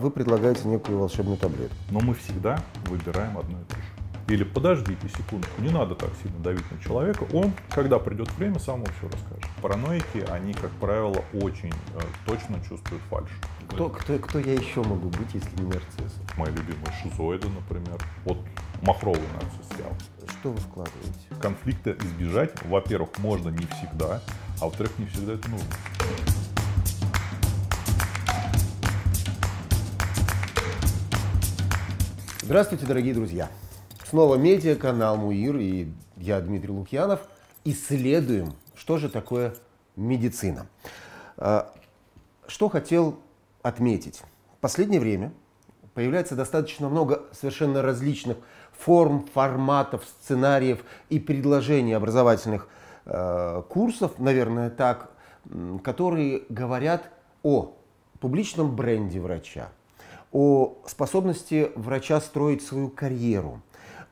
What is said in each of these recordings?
Вы предлагаете некую волшебную таблетку. Но мы всегда выбираем одно и то же. Или подождите секундочку, не надо так сильно давить на человека. Он, когда придет время, сам вам все расскажет. Параноики, они, как правило, очень э, точно чувствуют фальш. Кто, кто, кто я еще могу быть, если не нарцисс? Мои любимые шизоиды, например. Вот махровый нарцисс сериал. Что вы вкладываете? Конфликты избежать, во-первых, можно не всегда, а во-вторых, не всегда это нужно. Здравствуйте, дорогие друзья! Снова медиа, канал Муир и я, Дмитрий Лукьянов. Исследуем, что же такое медицина. А, что хотел отметить. В последнее время появляется достаточно много совершенно различных форм, форматов, сценариев и предложений образовательных а, курсов, наверное, так, которые говорят о публичном бренде врача, о способности врача строить свою карьеру,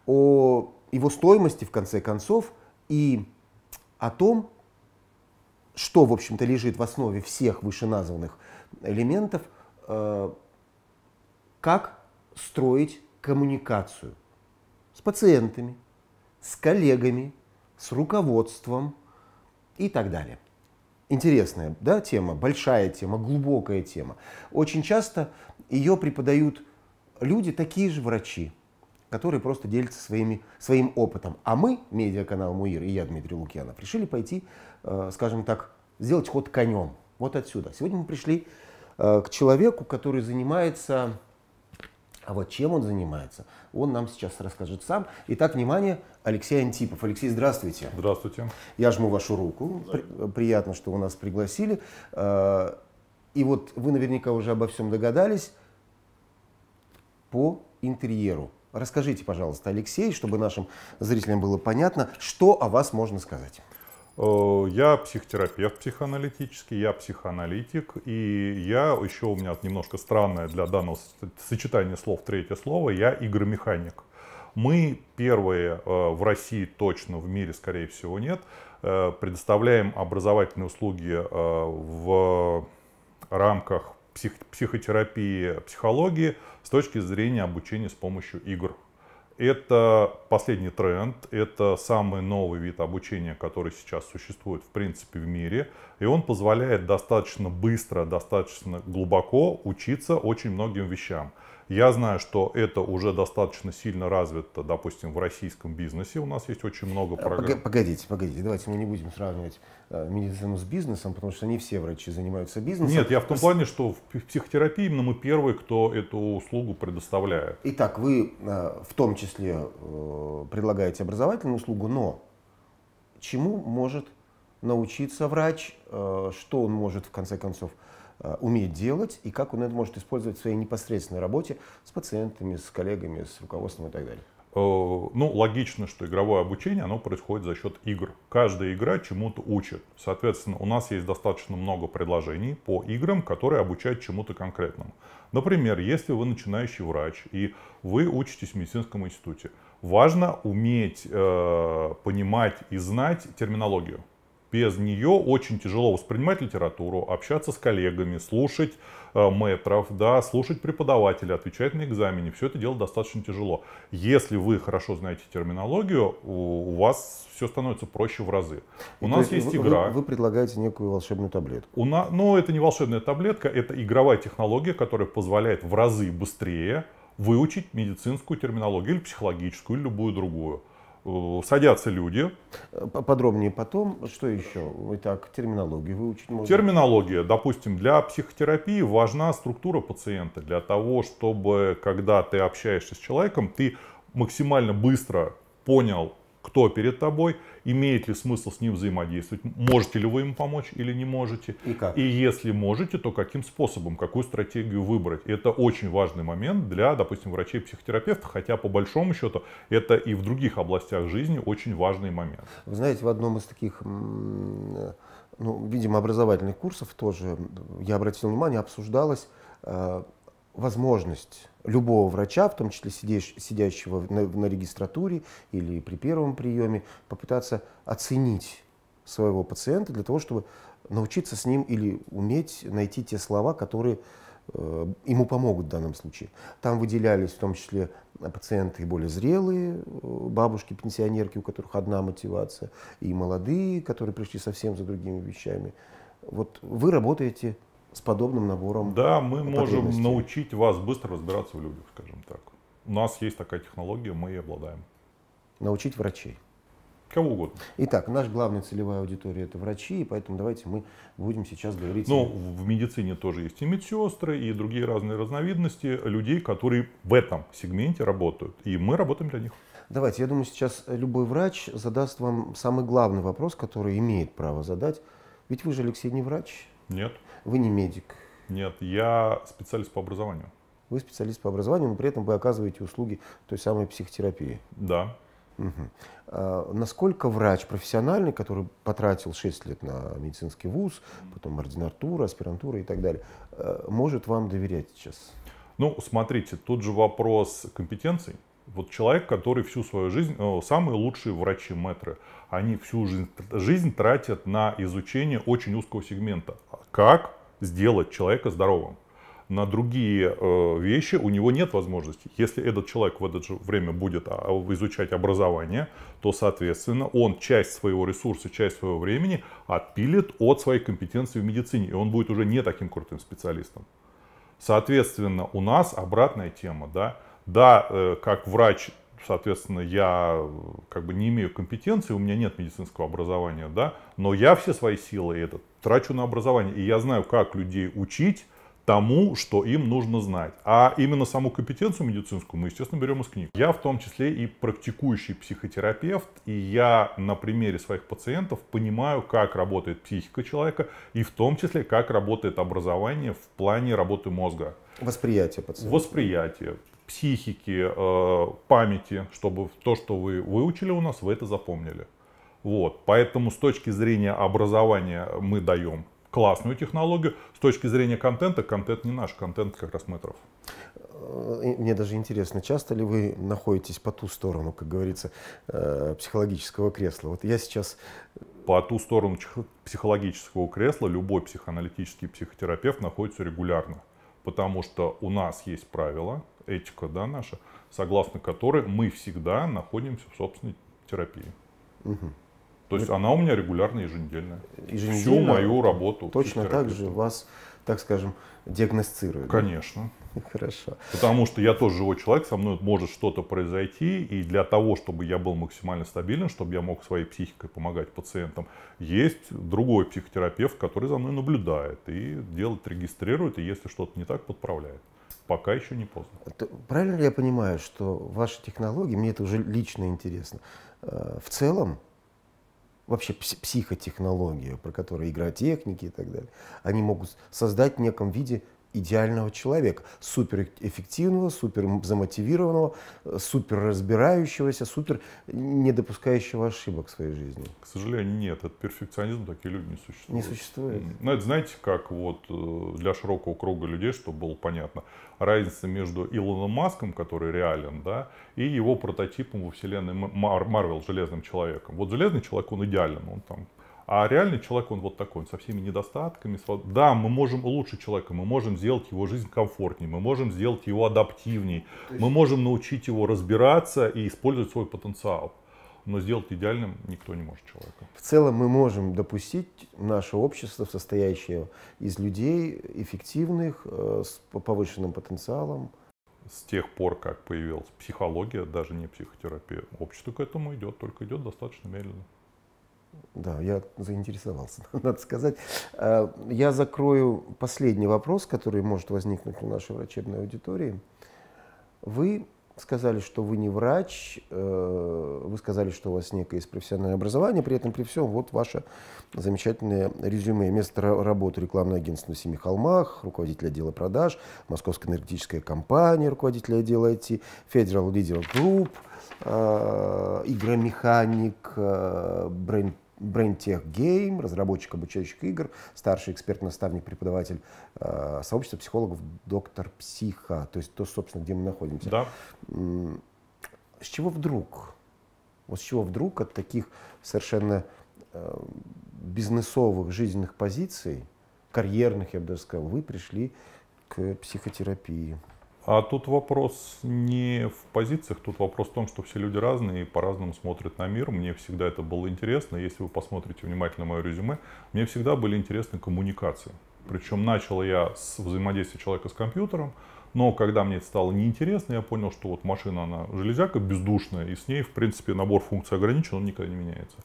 о его стоимости, в конце концов, и о том, что, в общем-то, лежит в основе всех вышеназванных элементов, э, как строить коммуникацию с пациентами, с коллегами, с руководством и так далее интересная да, тема, большая тема, глубокая тема. Очень часто ее преподают люди, такие же врачи, которые просто делятся своими, своим опытом. А мы, медиаканал Муир и я, Дмитрий Лукьянов, решили пойти, э, скажем так, сделать ход конем. Вот отсюда. Сегодня мы пришли э, к человеку, который занимается а вот чем он занимается, он нам сейчас расскажет сам. Итак, внимание, Алексей Антипов. Алексей, здравствуйте. Здравствуйте. Я жму вашу руку. При, приятно, что у нас пригласили. А, и вот вы наверняка уже обо всем догадались по интерьеру. Расскажите, пожалуйста, Алексей, чтобы нашим зрителям было понятно, что о вас можно сказать. Э, я психотерапевт психоаналитический, я психоаналитик, и я еще у меня немножко странное для данного сочетания слов третье слово, я игромеханик. Мы первые э, в России точно, в мире, скорее всего, нет, э, предоставляем образовательные услуги в рамках психотерапии, психологии с точки зрения обучения с помощью игр. Это последний тренд, это самый новый вид обучения, который сейчас существует в принципе в мире. И он позволяет достаточно быстро, достаточно глубоко учиться очень многим вещам. Я знаю, что это уже достаточно сильно развито, допустим, в российском бизнесе. У нас есть очень много э, программ. Погодите, погодите, давайте мы не будем сравнивать э, медицину с бизнесом, потому что не все врачи занимаются бизнесом. Нет, я в том плане, что в психотерапии именно мы первые, кто эту услугу предоставляет. Итак, вы э, в том числе предлагаете образовательную услугу, но чему может научиться врач, что он может в конце концов Э, умеет делать и как он это может использовать в своей непосредственной работе с пациентами, с коллегами, с руководством и так далее? Э, ну, логично, что игровое обучение, оно происходит за счет игр. Каждая игра чему-то учит. Соответственно, у нас есть достаточно много предложений по играм, которые обучают чему-то конкретному. Например, если вы начинающий врач и вы учитесь в медицинском институте, важно уметь э, понимать и знать терминологию. Без нее очень тяжело воспринимать литературу, общаться с коллегами, слушать э, мэтров, да, слушать преподавателя, отвечать на экзамене. Все это дело достаточно тяжело. Если вы хорошо знаете терминологию, у, у вас все становится проще в разы. У И нас есть, есть вы, игра. Вы, вы предлагаете некую волшебную таблетку. У на, но ну, это не волшебная таблетка, это игровая технология, которая позволяет в разы быстрее выучить медицинскую терминологию или психологическую, или любую другую. Э, садятся люди. Э, подробнее потом. Что еще? Итак, терминологию выучить можно? Терминология. Допустим, для психотерапии важна структура пациента. Для того, чтобы, когда ты общаешься с человеком, ты максимально быстро понял, кто перед тобой, имеет ли смысл с ним взаимодействовать, можете ли вы ему помочь или не можете. И как? И если можете, то каким способом, какую стратегию выбрать. Это очень важный момент для, допустим, врачей-психотерапевтов, хотя по большому счету это и в других областях жизни очень важный момент. Вы знаете, в одном из таких э, ну, видимо, образовательных курсов тоже, я обратил внимание, обсуждалась э, возможность любого врача, в том числе сидящего на, регистратуре или при первом приеме, попытаться оценить своего пациента для того, чтобы научиться с ним или уметь найти те слова, которые э, ему помогут в данном случае. Там выделялись в том числе пациенты более зрелые, э, бабушки, пенсионерки, у которых одна мотивация, и молодые, которые пришли совсем за другими вещами. Вот вы работаете с подобным набором. Да, мы можем научить вас быстро разбираться в людях, скажем так. У нас есть такая технология, мы ей обладаем. Научить врачей. Кого угодно. Итак, наша главная целевая аудитория это врачи, и поэтому давайте мы будем сейчас говорить. Ну, в медицине тоже есть и медсестры, и другие разные разновидности людей, которые в этом сегменте работают. И мы работаем для них. Давайте, я думаю, сейчас любой врач задаст вам самый главный вопрос, который имеет право задать. Ведь вы же, Алексей, не врач. Нет. Вы не медик. Нет, я специалист по образованию. Вы специалист по образованию, но при этом вы оказываете услуги той самой психотерапии. Да. Угу. А, насколько врач профессиональный, который потратил 6 лет на медицинский вуз, потом ординатура, аспирантура и так далее, э, может вам доверять сейчас? Ну, смотрите, тут же вопрос компетенций. Вот человек, который всю свою жизнь, э, самые лучшие врачи метры, они всю жизнь, жизнь тратят на изучение очень узкого сегмента. Как сделать человека здоровым. На другие э, вещи у него нет возможности. Если этот человек в это же время будет а, а, изучать образование, то, соответственно, он часть своего ресурса, часть своего времени отпилит от своей компетенции в медицине. И он будет уже не таким крутым специалистом. Соответственно, у нас обратная тема, да. Да, э, как врач соответственно, я как бы не имею компетенции, у меня нет медицинского образования, да, но я все свои силы это трачу на образование, и я знаю, как людей учить тому, что им нужно знать. А именно саму компетенцию медицинскую мы, естественно, берем из книг. Я в том числе и практикующий психотерапевт, и я на примере своих пациентов понимаю, как работает психика человека, и в том числе, как работает образование в плане работы мозга. Восприятие пациента. Восприятие психики, э, памяти, чтобы то, что вы выучили у нас, вы это запомнили. Вот. Поэтому с точки зрения образования мы даем классную технологию. С точки зрения контента, контент не наш, контент как раз метров. Мне даже интересно, часто ли вы находитесь по ту сторону, как говорится, э, психологического кресла? Вот я сейчас... По ту сторону психологического кресла любой психоаналитический психотерапевт находится регулярно, потому что у нас есть правила, этика да, наша, согласно которой мы всегда находимся в собственной терапии. Угу. То есть она у меня регулярно еженедельная. еженедельная Всю мою работу. Точно так же вас, так скажем, диагностируют. Конечно. Хорошо. Потому что я тоже живой человек, со мной может что-то произойти, и для того, чтобы я был максимально стабилен, чтобы я мог своей психикой помогать пациентам, есть другой психотерапевт, который за мной наблюдает и делает, регистрирует, и если что-то не так, подправляет. Пока еще не поздно. Правильно ли я понимаю, что ваши технологии, мне это уже лично интересно, э, в целом вообще психотехнология, про которую игротехники и так далее, они могут создать в неком виде идеального человека, суперэффективного, супер замотивированного, э, супер разбирающегося, супер не допускающего ошибок в своей жизни. К сожалению, нет. От перфекционизма такие люди не существуют. Не существует. Ну, это знаете, как вот э, для широкого круга людей, чтобы было понятно, разница между Илоном Маском, который реален, да, и его прототипом во вселенной Марвел, Железным Человеком. Вот Железный Человек, он идеален, он там а реальный человек, он вот такой, он со всеми недостатками. Да, мы можем улучшить человека, мы можем сделать его жизнь комфортнее, мы можем сделать его адаптивней, есть... мы можем научить его разбираться и использовать свой потенциал. Но сделать идеальным никто не может человека. В целом мы можем допустить наше общество, состоящее из людей эффективных, э, с повышенным потенциалом. С тех пор, как появилась психология, даже не психотерапия, общество к этому идет, только идет достаточно медленно. Да, я заинтересовался, надо сказать. Э, я закрою последний вопрос, который может возникнуть у нашей врачебной аудитории. Вы сказали, что вы не врач, э, вы сказали, что у вас некое есть профессиональное образование, при этом при всем вот ваше замечательное резюме. Место работы рекламное агентство на Семи Холмах, руководитель отдела продаж, Московская энергетическая компания, руководитель отдела IT, Federal Leader Group, э, игромеханик, бренд Бренд BrainTech Game, разработчик обучающих игр, старший эксперт-наставник, преподаватель э, сообщества психологов, доктор психа, то есть то, собственно, где мы находимся. Да. С чего вдруг? Вот с чего вдруг от таких совершенно э, бизнесовых жизненных позиций, карьерных, я бы даже сказал, вы пришли к психотерапии? А тут вопрос не в позициях, тут вопрос в том, что все люди разные и по-разному смотрят на мир. Мне всегда это было интересно. Если вы посмотрите внимательно мое резюме, мне всегда были интересны коммуникации. Причем начал я с взаимодействия человека с компьютером, но когда мне это стало неинтересно, я понял, что вот машина, она железяка бездушная, и с ней, в принципе, набор функций ограничен, он никогда не меняется.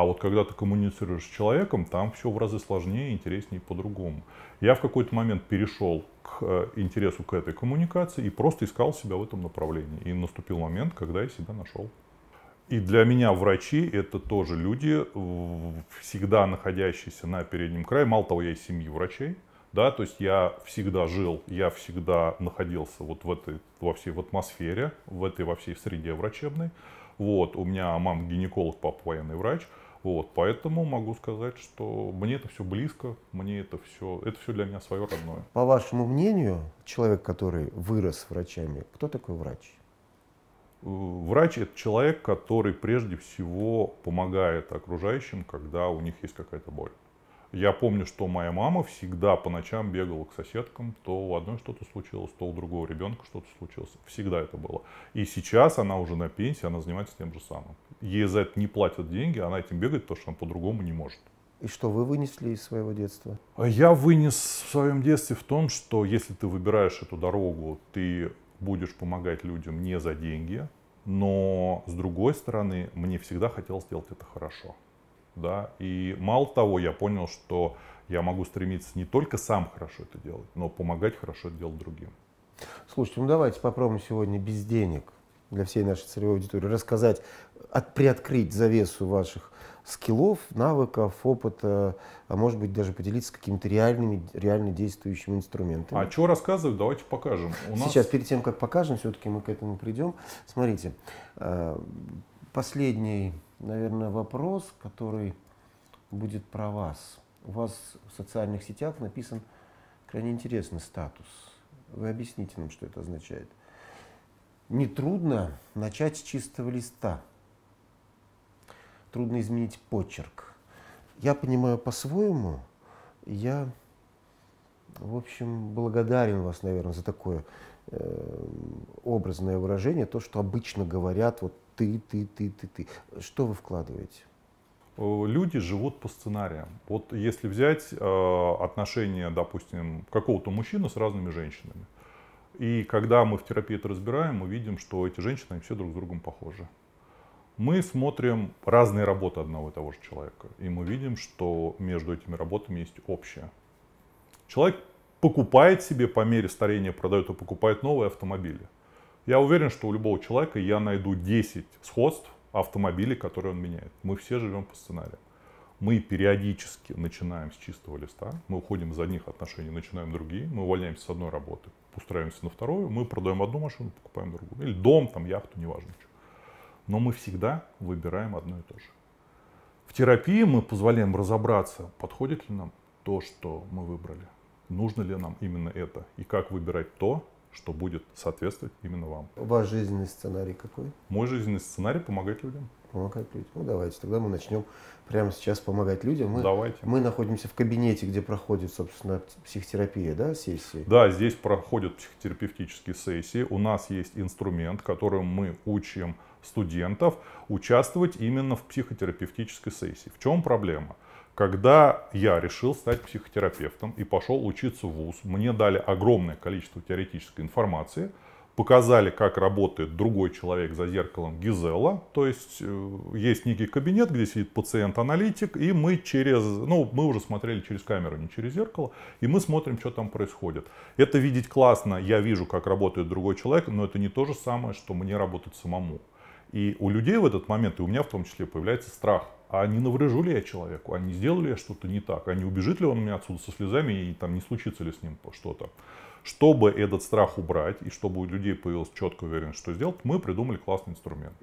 А вот когда ты коммуницируешь с человеком, там все в разы сложнее, интереснее по-другому. Я в какой-то момент перешел к э, интересу к этой коммуникации и просто искал себя в этом направлении. И наступил момент, когда я себя нашел. И для меня врачи это тоже люди, всегда находящиеся на переднем крае. Мало того, я из семьи врачей, да, то есть я всегда жил, я всегда находился вот в этой, во всей в атмосфере, в этой, во всей среде врачебной. Вот, у меня мама гинеколог, папа военный врач. Вот, поэтому могу сказать, что мне это все близко, мне это все, это все для меня свое родное. По вашему мнению, человек, который вырос врачами, кто такой врач? Э, врач – это человек, который прежде всего помогает окружающим, когда у них есть какая-то боль. Я помню, что моя мама всегда по ночам бегала к соседкам, то у одной что-то случилось, то у другого ребенка что-то случилось. Всегда это было. И сейчас она уже на пенсии, она занимается тем же самым ей за это не платят деньги, она этим бегает, потому что она по-другому не может. И что вы вынесли из своего детства? А я вынес в своем детстве в том, что если ты выбираешь эту дорогу, ты будешь помогать людям не за деньги, но с другой стороны, мне всегда хотелось сделать это хорошо. Да? И мало того, я понял, что я могу стремиться не только сам хорошо это делать, но помогать хорошо это делать другим. Слушайте, ну давайте попробуем сегодня без денег для всей нашей целевой аудитории, рассказать, от, приоткрыть завесу ваших скиллов, навыков, опыта, а может быть даже поделиться какими-то реальными, реально действующими инструментами. А что рассказывать, давайте покажем. У Сейчас, перед тем, как покажем, все-таки мы к этому придем. Смотрите, э, последний, наверное, вопрос, который будет про вас. У вас в социальных сетях написан крайне интересный статус. Вы объясните нам, что это означает. Нетрудно начать с чистого листа. Трудно изменить почерк. Я понимаю по-своему. Я, в общем, благодарен вас, наверное, за такое э, образное выражение, то, что обычно говорят, вот ты, ты, ты, ты, ты. Что вы вкладываете? Э, люди живут по сценариям. Вот если взять э, отношения, допустим, какого-то мужчины с разными женщинами, и когда мы в терапии это разбираем, мы видим, что эти женщины они все друг с другом похожи. Мы смотрим разные работы одного и того же человека, и мы видим, что между этими работами есть общее. Человек покупает себе по мере старения, продает и покупает новые автомобили. Я уверен, что у любого человека я найду 10 сходств автомобилей, которые он меняет. Мы все живем по сценарию. Мы периодически начинаем с чистого листа, мы уходим из одних отношений, начинаем другие, мы увольняемся с одной работы, устраиваемся на вторую, мы продаем одну машину, покупаем другую. Или дом, там, яхту, неважно. Что. Но мы всегда выбираем одно и то же. В терапии мы позволяем разобраться, подходит ли нам то, что мы выбрали. Нужно ли нам именно это. И как выбирать то, что будет соответствовать именно вам. Ваш жизненный сценарий какой? Мой жизненный сценарий – помогать людям. Помогать людям. Ну, давайте, тогда мы начнем прямо сейчас помогать людям. Мы, давайте. Мы находимся в кабинете, где проходит, собственно, психотерапия, да, сессии? Да, здесь проходят психотерапевтические сессии. У нас есть инструмент, которым мы учим студентов участвовать именно в психотерапевтической сессии. В чем проблема? – когда я решил стать психотерапевтом и пошел учиться в ВУЗ, мне дали огромное количество теоретической информации, показали, как работает другой человек за зеркалом Гизела. То есть э, есть некий кабинет, где сидит пациент-аналитик, и мы через, ну, мы уже смотрели через камеру, не через зеркало, и мы смотрим, что там происходит. Это видеть классно, я вижу, как работает другой человек, но это не то же самое, что мне работать самому. И у людей в этот момент, и у меня в том числе, появляется страх а не наврежу ли я человеку, а не сделал ли я что-то не так, а не убежит ли он у меня отсюда со слезами и там не случится ли с ним что-то. Чтобы этот страх убрать и чтобы у людей появилась четкая уверенность, что сделать, мы придумали классный инструмент.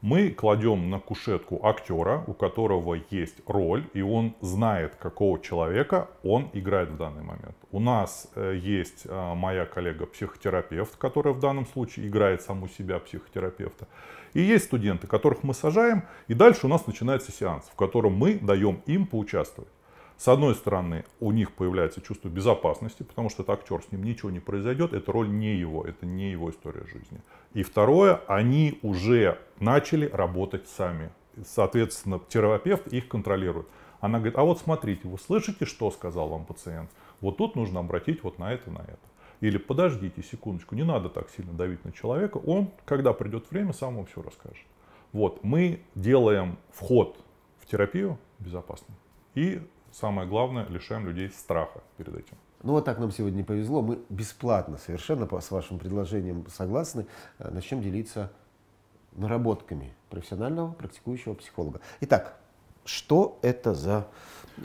Мы кладем на кушетку актера, у которого есть роль, и он знает, какого человека он играет в данный момент. У нас э, есть а, моя коллега-психотерапевт, которая в данном случае играет саму себя психотерапевта. И есть студенты, которых мы сажаем, и дальше у нас начинается сеанс, в котором мы даем им поучаствовать. С одной стороны, у них появляется чувство безопасности, потому что это актер, с ним ничего не произойдет, это роль не его, это не его история жизни. И второе, они уже начали работать сами. Соответственно, терапевт их контролирует. Она говорит, а вот смотрите, вы слышите, что сказал вам пациент? Вот тут нужно обратить вот на это, на это. Или подождите секундочку, не надо так сильно давить на человека. Он, когда придет время, сам вам все расскажет. Вот, мы делаем вход в терапию безопасным. И самое главное, лишаем людей страха перед этим. Ну вот так нам сегодня повезло. Мы бесплатно совершенно с вашим предложением согласны. Э, Начнем делиться наработками профессионального практикующего психолога. Итак, что это за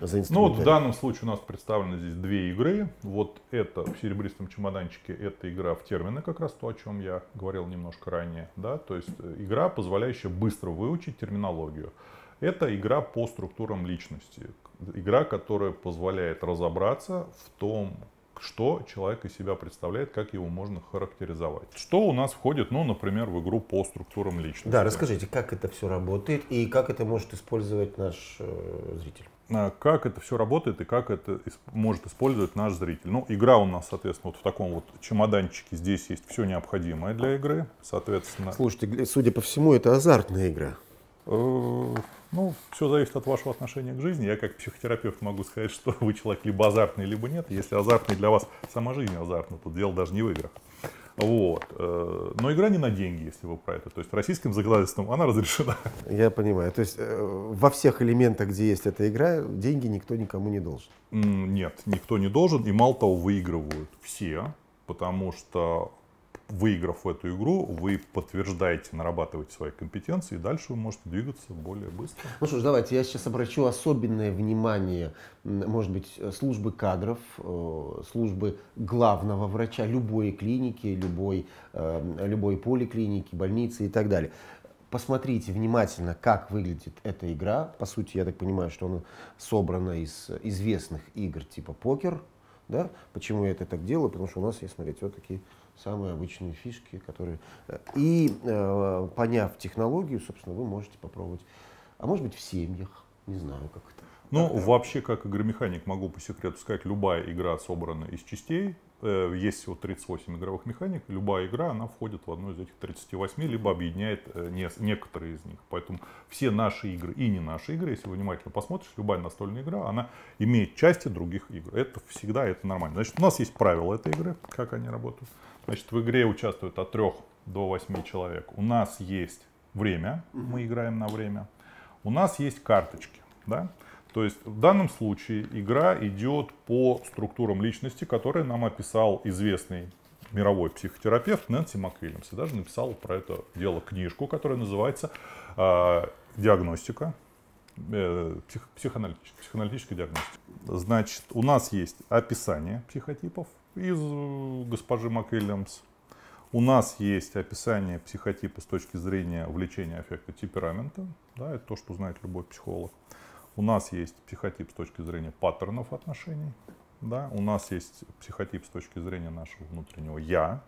за ну вот в данном случае у нас представлены здесь две игры. Вот это в серебристом чемоданчике, это игра в термины, как раз то, о чем я говорил немножко ранее. Да? То есть э, игра, позволяющая быстро выучить терминологию. Это игра по структурам личности. Игра, которая позволяет разобраться в том, что человек из себя представляет, как его можно характеризовать. Что у нас входит, ну, например, в игру по структурам личности. Да, расскажите, как это все работает и как это может использовать наш э, зритель? А, как это все работает и как это может использовать наш зритель. Ну, игра у нас, соответственно, вот в таком вот чемоданчике. Здесь есть все необходимое для игры, соответственно. Слушайте, судя по всему, это азартная игра. Э, ну, все зависит от вашего отношения к жизни. Я как психотерапевт могу сказать, что вы человек либо азартный, либо нет. Если азартный для вас, сама жизнь азартна, то дело даже не в играх. Вот. Э, но игра не на деньги, если вы про это. То есть российским законодательством она разрешена. Я понимаю. То есть э, во всех элементах, где есть эта игра, деньги никто никому не должен? Нет, никто не должен. И мало того, выигрывают все. Потому что выиграв эту игру, вы подтверждаете, нарабатываете свои компетенции, и дальше вы можете двигаться более быстро. Ну что ж, давайте я сейчас обращу особенное внимание, может быть, э, службы кадров, э, службы главного врача любой клиники, любой, э, любой поликлиники, больницы и так далее. Посмотрите внимательно, как выглядит эта игра. По сути, я так понимаю, что она собрана из известных игр типа покер, да? Почему я это так делаю? Потому что у нас есть, смотрите, вот такие самые обычные фишки, которые... Э, и э, поняв технологию, собственно, вы можете попробовать. А может быть в семьях, не знаю, как это. Ну, как вообще, как игромеханик, могу по секрету сказать, любая игра собрана из частей. Э, есть всего 38 игровых механик. Любая игра, она входит в одну из этих 38, либо объединяет э, некоторые из них. Поэтому все наши игры и не наши игры, если внимательно посмотришь, любая настольная игра, она имеет части других игр. Это всегда это нормально. Значит, у нас есть правила этой игры, как они работают. Значит, в игре участвуют от 3 до 8 человек. У нас есть время, мы играем на время. У нас есть карточки. Да? То есть в данном случае игра идет по структурам личности, которые нам описал известный мировой психотерапевт Нэнси МакВильямс. И даже написал про это дело книжку, которая называется а, «Диагностика». Э, псих, психоаналитическая, психоаналитическая диагностика. Значит, у нас есть описание психотипов, из э, госпожи МакВильямс. У нас есть описание психотипа с точки зрения влечения аффекта темперамента. Да, это то, что знает любой психолог. У нас есть психотип с точки зрения паттернов отношений. Да, у нас есть психотип с точки зрения нашего внутреннего «я»,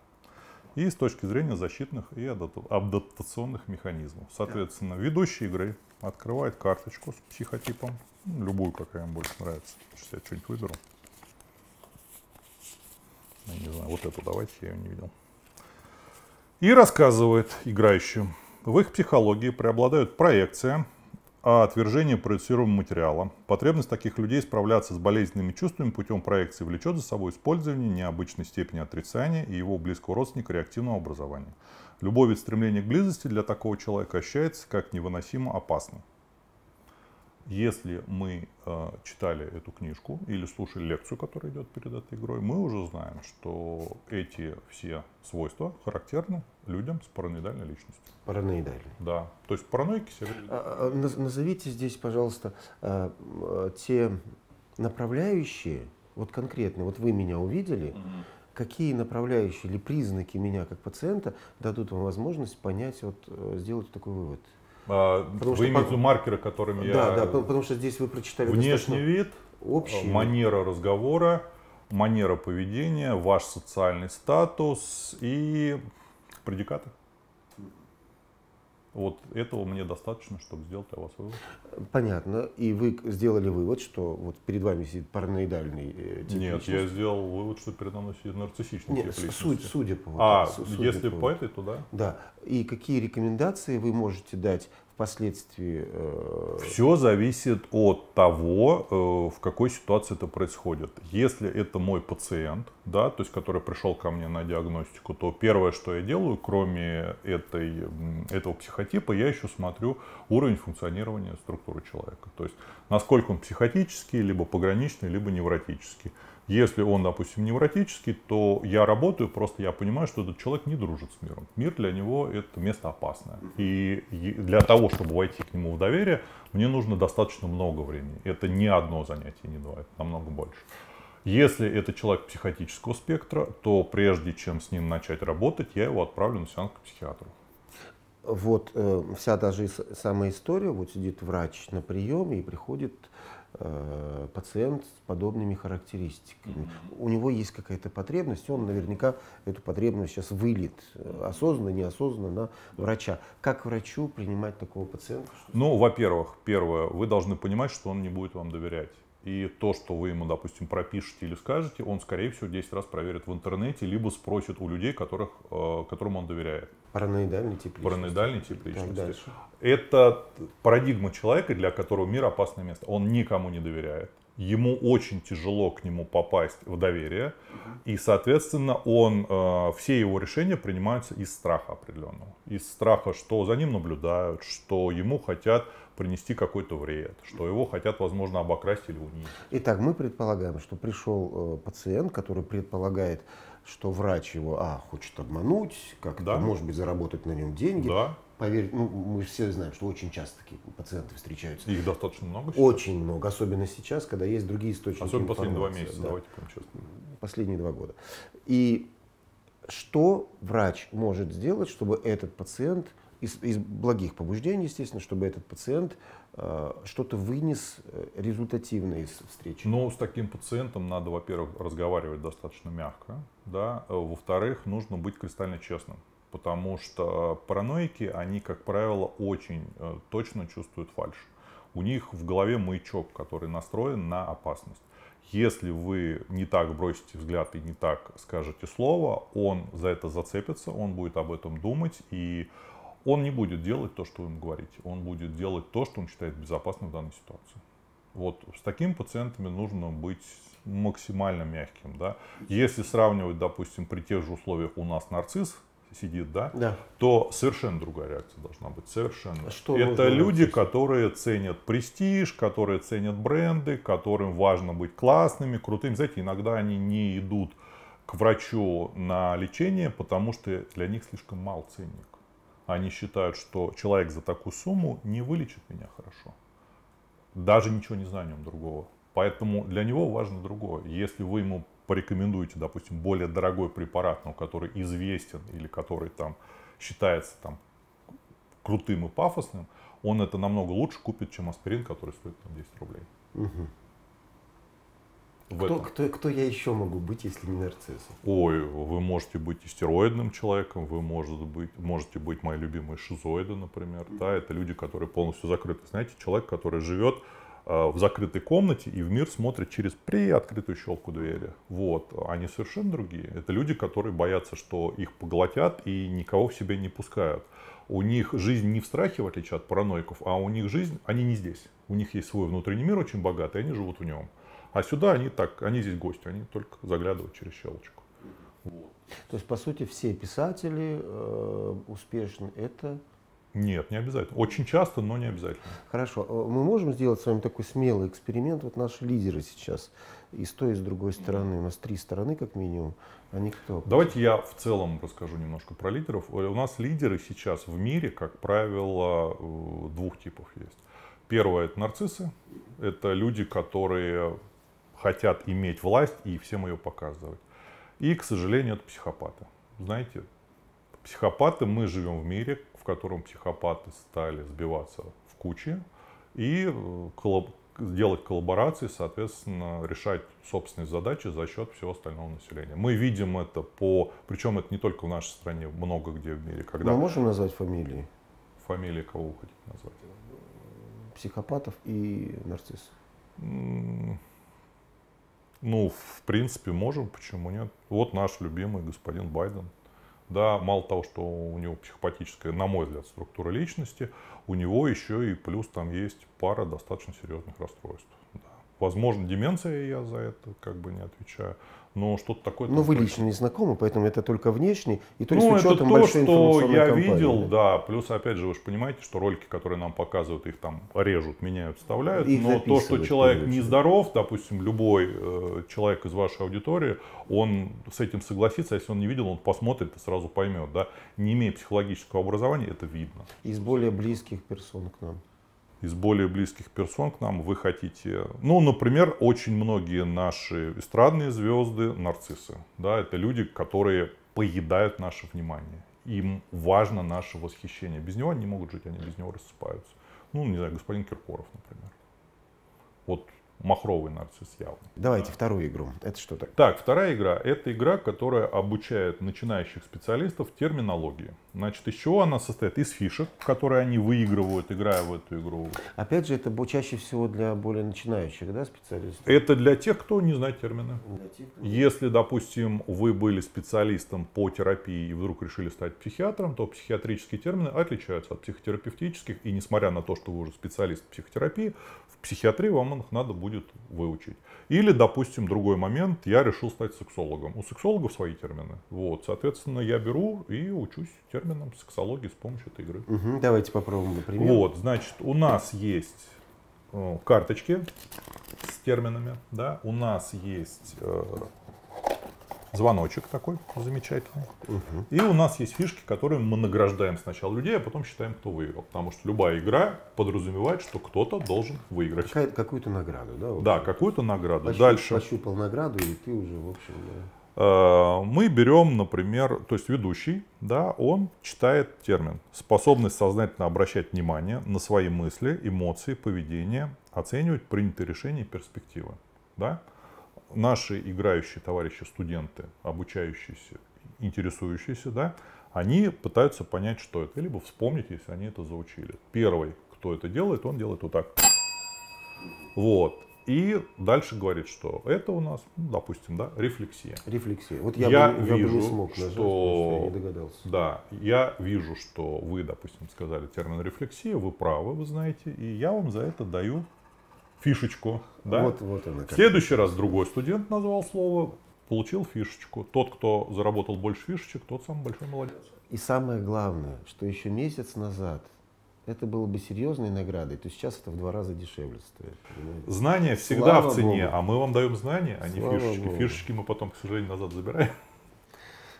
и с точки зрения защитных и адаптационных механизмов. Соответственно, ведущий игры открывает карточку с психотипом, любую, какая им больше нравится. Сейчас я что-нибудь выберу. Ну, не знаю, вот эту давайте, я ее не видел. И рассказывает играющим. В их психологии преобладают проекция, а отвержение проецируемого материала. Потребность таких людей справляться с болезненными чувствами путем проекции влечет за собой использование необычной степени отрицания и его близкого родственника реактивного образования. Любовь и стремление к близости для такого человека ощущается как невыносимо опасным если мы э, читали эту книжку или слушали лекцию, которая идет перед этой игрой, мы уже знаем, что эти все свойства характерны людям с параноидальной личностью. Параноидальной. Да. То есть параноики себе. А, а, а, назовите здесь, пожалуйста, э, э, те направляющие, вот конкретные. вот вы меня увидели, какие направляющие или признаки меня как пациента дадут вам возможность понять, вот сделать такой вывод? А, потому вы имеете по... маркеры, которыми да, я... Да, потому что здесь вы прочитали Внешний вид, общий. манера разговора, манера поведения, ваш социальный статус и предикаты. Вот этого мне достаточно, чтобы сделать для вас вывод. Понятно. И вы сделали вывод, что вот перед вами сидит параноидальный э, тип Нет, личности. я сделал вывод, что передо мной сидит нарциссичный Нет, тип личности. Судя по... Вот, а, судя если по, этой, то да. Да. И какие рекомендации вы можете дать впоследствии... Э, Все зависит от того, э, в какой ситуации это происходит. Если это мой пациент, да, то есть который пришел ко мне на диагностику, то первое, что я делаю, кроме этой, этого психотипа, я еще смотрю уровень функционирования структуры человека. То есть насколько он психотический, либо пограничный, либо невротический. Если он, допустим, невротический, то я работаю, просто я понимаю, что этот человек не дружит с миром. Мир для него это место опасное. И для того, чтобы войти к нему в доверие, мне нужно достаточно много времени. Это не одно занятие, не два, это намного больше. Если это человек психотического спектра, то прежде чем с ним начать работать, я его отправлю на сеанс к психиатру. Вот э, вся даже самая история, вот сидит врач на приеме и приходит Э, пациент с подобными характеристиками. У него есть какая-то потребность, он наверняка эту потребность сейчас вылит э, осознанно, неосознанно на врача. Как врачу принимать такого пациента? Ну, во-первых, первое, вы должны понимать, что он не будет вам доверять. И то, что вы ему, допустим, пропишете или скажете, он, скорее всего, 10 раз проверит в интернете, либо спросит у людей, которых, э, которым он доверяет. Параноидальный тип личности. Параноидальный тип личности. Это парадигма человека, для которого мир опасное место. Он никому не доверяет. Ему очень тяжело к нему попасть в доверие. И, соответственно, он, э, все его решения принимаются из страха определенного. Из страха, что за ним наблюдают, что ему хотят принести какой-то вред, что его хотят, возможно, обокрасть или унизить. Итак, мы предполагаем, что пришел э, пациент, который предполагает что врач его, а, хочет обмануть, как-то, да. может быть, заработать на нем деньги. Да. Поверь, ну, мы все знаем, что очень часто такие пациенты встречаются. Их достаточно много сейчас? Очень много, особенно сейчас, когда есть другие источники Особенно последние два месяца, да. давайте будем честны. Последние два года. И что врач может сделать, чтобы этот пациент из, из благих побуждений, естественно, чтобы этот пациент э, что-то вынес э, результативно из встречи. Но ну, с таким пациентом надо, во-первых, разговаривать достаточно мягко, да, э, во-вторых, нужно быть кристально честным. Потому что параноики, они, как правило, очень э, точно чувствуют фальш. У них в голове маячок, который настроен на опасность. Если вы не так бросите взгляд и не так скажете слово, он за это зацепится, он будет об этом думать, и он не будет делать то, что вы ему говорите. Он будет делать то, что он считает безопасным в данной ситуации. Вот с такими пациентами нужно быть максимально мягким. Да? Если сравнивать, допустим, при тех же условиях у нас нарцисс сидит, да, да. то совершенно другая реакция должна быть. Совершенно. А что Это люди, нарцисс? которые ценят престиж, которые ценят бренды, которым важно быть классными, крутыми. Знаете, иногда они не идут к врачу на лечение, потому что для них слишком мал ценник они считают, что человек за такую сумму не вылечит меня хорошо. Даже ничего не знаю о нем другого. Поэтому для него важно другое. Если вы ему порекомендуете, допустим, более дорогой препарат, но который известен или который там считается там крутым и пафосным, он это намного лучше купит, чем аспирин, который стоит там, 10 рублей. Угу в кто, этом. Кто, кто я еще могу быть, если не нарциссом? Ой, вы можете быть истероидным человеком, вы может быть, можете быть мои любимые шизоиды, например. Mm. Да, это люди, которые полностью закрыты. Знаете, человек, который живет э, в закрытой комнате и в мир смотрит через приоткрытую щелку двери. Вот. Они совершенно другие. Это люди, которые боятся, что их поглотят и никого в себя не пускают. У них жизнь не в страхе, в отличие от параноиков, а у них жизнь, они не здесь. У них есть свой внутренний мир очень богатый, и они живут в нем. А сюда они так, они здесь гости, они только заглядывают через щелочку. То есть, по сути, все писатели э, успешны это нет, не обязательно. Очень часто, но не обязательно. Хорошо. Э, мы можем сделать с вами такой смелый эксперимент. Вот наши лидеры сейчас и с той, и с другой стороны. У нас три стороны, как минимум. Они кто? Давайте я в целом расскажу немножко про лидеров. Э, у нас лидеры сейчас в мире, как правило, э, двух типов есть. Первое – это нарциссы. Это люди, которые хотят иметь власть и всем ее показывать. И, к сожалению, это психопаты. Знаете, психопаты, мы живем в мире, в котором психопаты стали сбиваться в кучи и э, делать коллаборации, соответственно, решать собственные задачи за счет всего остального населения. Мы видим это по... Причем это не только в нашей стране, много где в мире. Когда... Мы можем назвать фамилии? Фамилии кого вы хотите назвать? Психопатов и нарциссов. Ну, в принципе, можем, почему нет? Вот наш любимый господин Байден. Да, мало того, что у него психопатическая, на мой взгляд, структура личности, у него еще и плюс там есть пара достаточно серьезных расстройств. Да. Возможно, деменция, я за это как бы не отвечаю но ну, что-то такое. Но ну, вы лично не знакомы, поэтому это только внешний и то ну, есть с учетом это то, что я компании, видел, да? да. Плюс опять же вы же понимаете, что ролики, которые нам показывают, их там режут, меняют, вставляют. Их но то, что человек конечно. нездоров, допустим, любой э, человек из вашей аудитории, он с этим согласится, если он не видел, он посмотрит и сразу поймет, да. Не имея психологического образования, это видно. Из более близких персон к нам из более близких персон к нам вы хотите. Ну, например, очень многие наши эстрадные звезды – нарциссы. Да, это люди, которые поедают наше внимание. Им важно наше восхищение. Без него они не могут жить, они без него рассыпаются. Ну, не знаю, господин Киркоров, например. Вот махровый нарцисс явно. Давайте вторую игру. Это что такое? Так, вторая игра – это игра, которая обучает начинающих специалистов терминологии. Значит, из чего она состоит? Из фишек, которые они выигрывают, играя в эту игру. Опять же, это чаще всего для более начинающих да, специалистов? Это для тех, кто не знает термины. Тех, Если, допустим, вы были специалистом по терапии и вдруг решили стать психиатром, то психиатрические термины отличаются от психотерапевтических. И несмотря на то, что вы уже специалист в психотерапии, в психиатрии вам их надо будет будет выучить. Или, допустим, другой момент, я решил стать сексологом. У сексологов свои термины. Вот, соответственно, я беру и учусь терминам сексологии с помощью этой игры. Угу, давайте попробуем, например. Вот, значит, у нас есть э, карточки с терминами, да, у нас есть э, звоночек такой замечательный. Угу. И у нас есть фишки, которые мы награждаем сначала людей, а потом считаем, кто выиграл. Потому что любая игра подразумевает, что кто-то должен выиграть. Какая, какую-то награду, да? Да, какую-то награду. Пощуп, Дальше. Пощупал награду, и ты уже, в общем, да. Э, мы берем, например, то есть ведущий, да, он читает термин. Способность сознательно обращать внимание на свои мысли, эмоции, поведение, оценивать принятые решения и перспективы. Да? наши играющие товарищи студенты, обучающиеся, интересующиеся, да, они пытаются понять, что это, либо вспомнить, если они это заучили. Первый, кто это делает, он делает вот так. Вот. И дальше говорит, что это у нас, ну, допустим, да, рефлексия. Рефлексия. Вот я, я бы, вижу, я бы не смог нажать, что... я не догадался. Да, я вижу, что вы, допустим, сказали термин рефлексия, вы правы, вы знаете, и я вам за это даю фишечку. Да? Вот, вот она как. В следующий раз другой студент назвал слово, получил фишечку. Тот, кто заработал больше фишечек, тот самый большой молодец. И самое главное, что еще месяц назад это было бы серьезной наградой, то сейчас это в два раза дешевле стоит. Знания всегда Слава в цене, Богу. а мы вам даем знания, а не фишечки. Богу. Фишечки мы потом, к сожалению, назад забираем.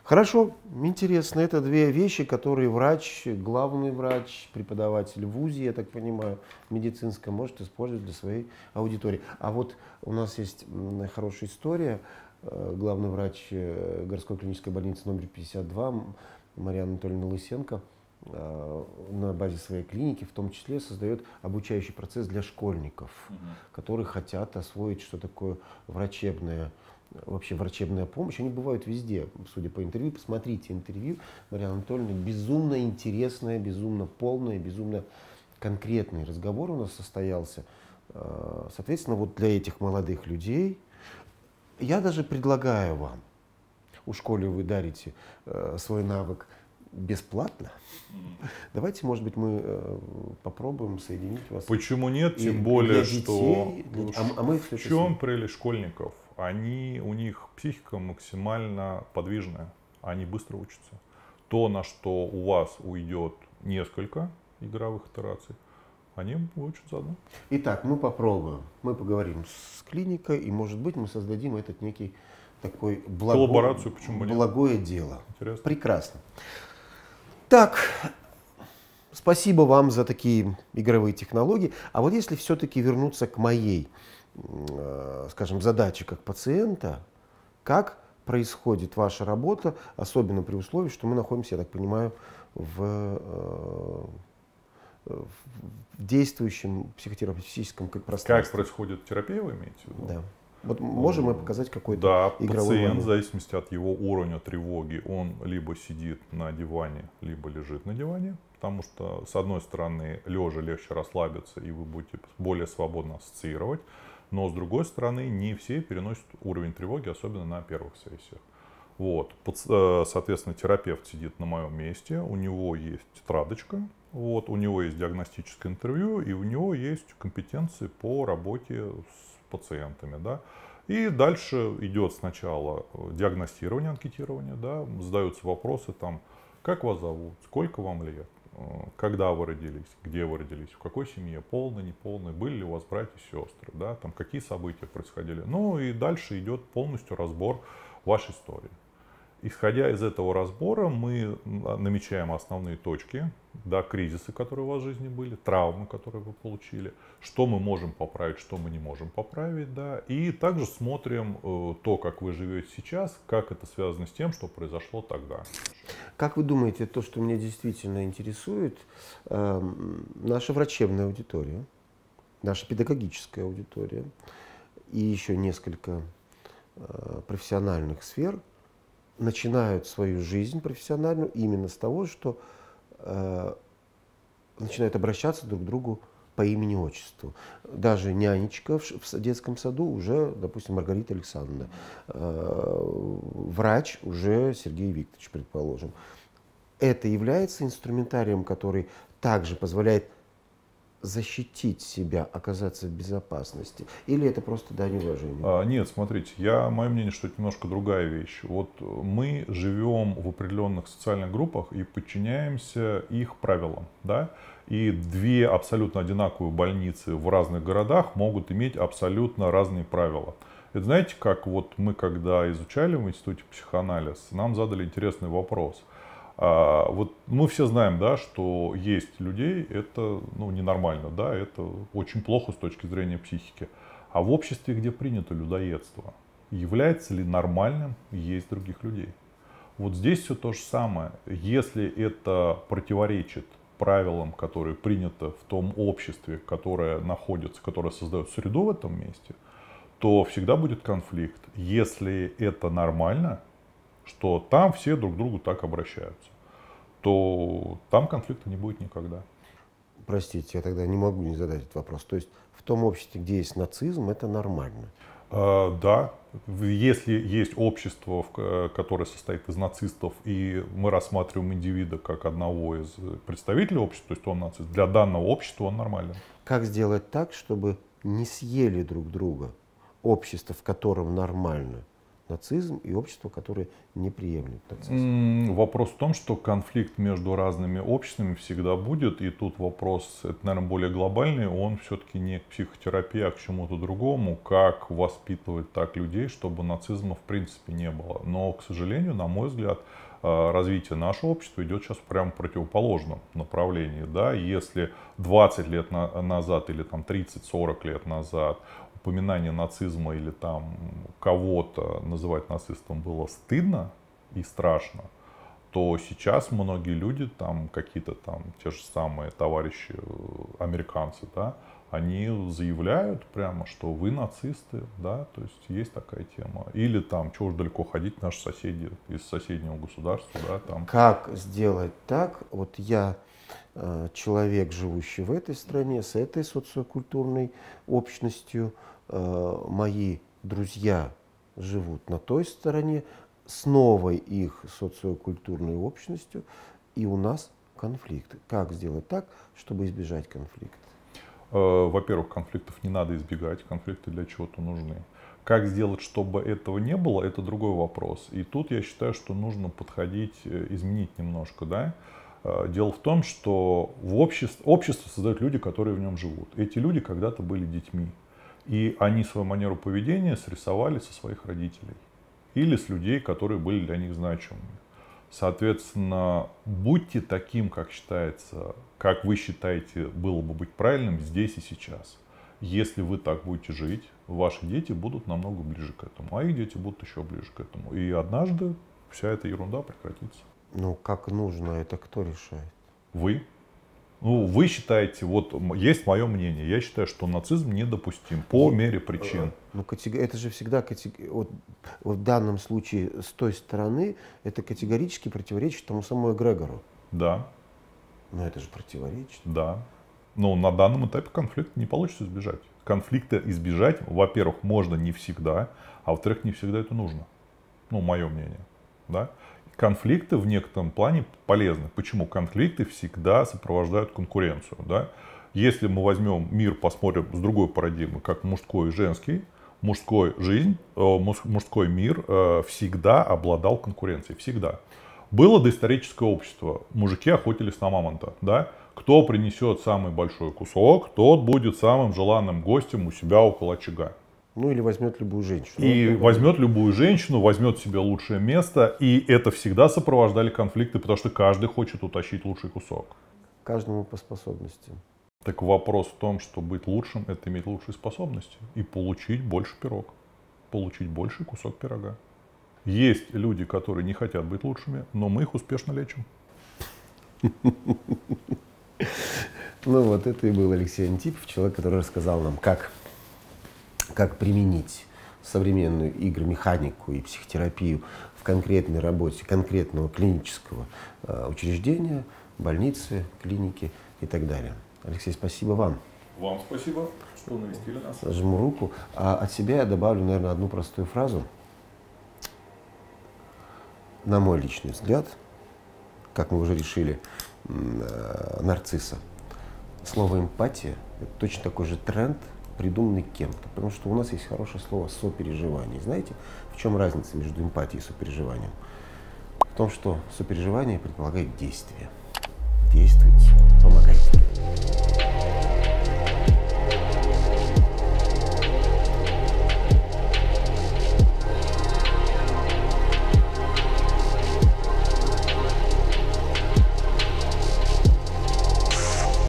Хорошо, интересно. Это две вещи, которые врач, главный врач, преподаватель в УЗИ, я так понимаю, медицинском, может использовать для своей аудитории. А вот у нас есть хорошая история. Э, главный врач э, городской клинической больницы номер 52 Мария Анатольевна Лысенко э, на базе своей клиники в том числе создает обучающий процесс для школьников, угу. которые хотят освоить, что такое врачебное вообще врачебная помощь, они бывают везде, судя по интервью. Посмотрите интервью Марьяны Анатольевны. Безумно интересное, безумно полное, безумно конкретный разговор у нас состоялся. Э, соответственно, вот для этих молодых людей я даже предлагаю вам, у школе вы дарите э, свой навык – бесплатно. Давайте, может быть, мы э, попробуем соединить вас. Почему нет? И Тем более, для детей, что для... А, а мы в чем прелесть школьников? Они, у них психика максимально подвижная, они быстро учатся. То, на что у вас уйдет несколько игровых итераций, они учат заодно. Итак, мы попробуем. Мы поговорим с клиникой, и, может быть, мы создадим этот некий такой благо... Коллаборацию, почему благое нет? дело. Интересно. Прекрасно. Так, спасибо вам за такие игровые технологии. А вот если все-таки вернуться к моей, э, скажем, задаче как пациента, как происходит ваша работа, особенно при условии, что мы находимся, я так понимаю, в, э, э, в действующем психотерапевтическом пространстве. Как происходит терапия, вы имеете в виду? Да. Вот можем мы показать какой-то да, игровой пациент, момент. в зависимости от его уровня тревоги, он либо сидит на диване, либо лежит на диване. Потому что, с одной стороны, лежа легче расслабиться, и вы будете более свободно ассоциировать. Но, с другой стороны, не все переносят уровень тревоги, особенно на первых сессиях. Вот. Э, соответственно, терапевт сидит на моем месте, у него есть тетрадочка, вот, у него есть диагностическое интервью, и у него есть компетенции по работе пациентами. Да? И дальше идет сначала э, диагностирование, анкетирование, да, задаются вопросы там, как вас зовут, сколько вам лет, э, когда вы родились, где вы родились, в какой семье, полный, неполный, были ли у вас братья и сестры, да, там какие события происходили. Ну и дальше идет полностью разбор вашей истории. Исходя из этого разбора, мы а, намечаем основные точки, да, кризисы, которые у вас в жизни были, травмы, которые вы получили, что мы можем поправить, что мы не можем поправить, да, и также смотрим э, то, как вы живете сейчас, как это связано с тем, что произошло тогда. Как вы думаете, то, что меня действительно интересует, э, наша врачебная аудитория, наша педагогическая аудитория и еще несколько э, профессиональных сфер – начинают свою жизнь профессиональную именно с того, что э, начинают обращаться друг к другу по имени отчеству. Даже нянечка в, в детском саду уже, допустим, Маргарита Александровна, э, врач уже Сергей Викторович, предположим. Это является инструментарием, который также позволяет защитить себя, оказаться в безопасности? Или это просто дань уважения? А, нет, смотрите, я, мое мнение, что это немножко другая вещь. Вот мы живем в определенных социальных группах и подчиняемся их правилам, да? И две абсолютно одинаковые больницы в разных городах могут иметь абсолютно разные правила. Это знаете, как вот мы когда изучали в институте психоанализ, нам задали интересный вопрос – а, вот мы все знаем, да, что есть людей, это ну, ненормально, да, это очень плохо с точки зрения психики. А в обществе, где принято людоедство, является ли нормальным есть других людей? Вот здесь все то же самое. Если это противоречит правилам, которые приняты в том обществе, которое находится, которое создает среду в этом месте, то всегда будет конфликт. Если это нормально, что там все друг к другу так обращаются, то там конфликта не будет никогда. Простите, я тогда не могу не задать этот вопрос. То есть в том обществе, где есть нацизм, это нормально? А, да, если есть общество, э, которое состоит из нацистов, и мы рассматриваем индивида как одного из представителей общества, то есть он нацист, для данного общества он нормален. Как сделать так, чтобы не съели друг друга общество, в котором нормально, нацизм и общество, которое не приемлет нацизм. Вопрос в том, что конфликт между разными обществами всегда будет, и тут вопрос, это, наверное, более глобальный, он все-таки не к психотерапии, а к чему-то другому, как воспитывать так людей, чтобы нацизма в принципе не было. Но, к сожалению, на мой взгляд, э, развитие нашего общества идет сейчас прямо в противоположном направлении. Да? Если 20 лет на- назад или там 30-40 лет назад упоминание нацизма или там кого-то называть нацистом было стыдно и страшно, то сейчас многие люди, там какие-то там те же самые товарищи э, американцы, да, они заявляют прямо, что вы нацисты, да, то есть есть такая тема. Или там, чего уж далеко ходить, наши соседи из соседнего государства, да, там. Как сделать так, вот я Э, человек, живущий в этой стране, с этой социокультурной общностью, э, мои друзья живут на той стороне, с новой их социокультурной общностью, и у нас конфликт. Как сделать так, чтобы избежать конфликта? Э, во-первых, конфликтов не надо избегать, конфликты для чего-то нужны. Как сделать, чтобы этого не было, это другой вопрос. И тут я считаю, что нужно подходить, изменить немножко, да, Э, дело в том, что в общество, общество создают люди, которые в нем живут. Эти люди когда-то были детьми. И они свою манеру поведения срисовали со своих родителей или с людей, которые были для них значимыми. Соответственно, будьте таким, как считается, как вы считаете, было бы быть правильным здесь и сейчас. Если вы так будете жить, ваши дети будут намного ближе к этому, а их дети будут еще ближе к этому. И однажды вся эта ерунда прекратится. Ну, как нужно, это кто решает? Вы. Ну, вы считаете, вот есть мое мнение, я считаю, что нацизм недопустим по ну, мере причин. Э, ну, это же всегда катего... вот, вот в данном случае с той стороны это категорически противоречит тому самому эгрегору. Да. Но это же противоречит. Да. Но на данном этапе конфликт не получится избежать. Конфликта избежать, во-первых, можно не всегда, а во-вторых, не всегда это нужно. Ну, мое мнение. Да? конфликты в некотором плане полезны. Почему? Конфликты всегда сопровождают конкуренцию. Да? Если мы возьмем мир, посмотрим с другой парадигмы, как мужской и женский, мужской жизнь, э, мужской мир э, всегда обладал конкуренцией. Всегда. Было доисторическое общество. Мужики охотились на мамонта. Да? Кто принесет самый большой кусок, тот будет самым желанным гостем у себя около очага. Ну или возьмет любую женщину. И вот, ну, возьмет любую женщину, возьмет себе лучшее место. И это всегда сопровождали конфликты, потому что каждый хочет утащить лучший кусок. Каждому по способности. Так вопрос в том, что быть лучшим, это иметь лучшие способности и получить больше пирог, получить больший кусок пирога. Есть люди, которые не хотят быть лучшими, но мы их успешно лечим. Ну вот это и был Алексей Антипов, человек, который рассказал нам, как как применить современную игромеханику и психотерапию в конкретной работе конкретного клинического э, учреждения, больницы, клиники и так далее. Алексей, спасибо вам. Вам спасибо, что навестили нас. Жму руку. А от себя я добавлю, наверное, одну простую фразу. На мой личный взгляд, как мы уже решили, э, нарцисса. Слово эмпатия – это точно такой же тренд, придуманный кем-то. Потому что у нас есть хорошее слово сопереживание. Знаете, в чем разница между эмпатией и сопереживанием? В том, что сопереживание предполагает действие. действуйте, помогайте.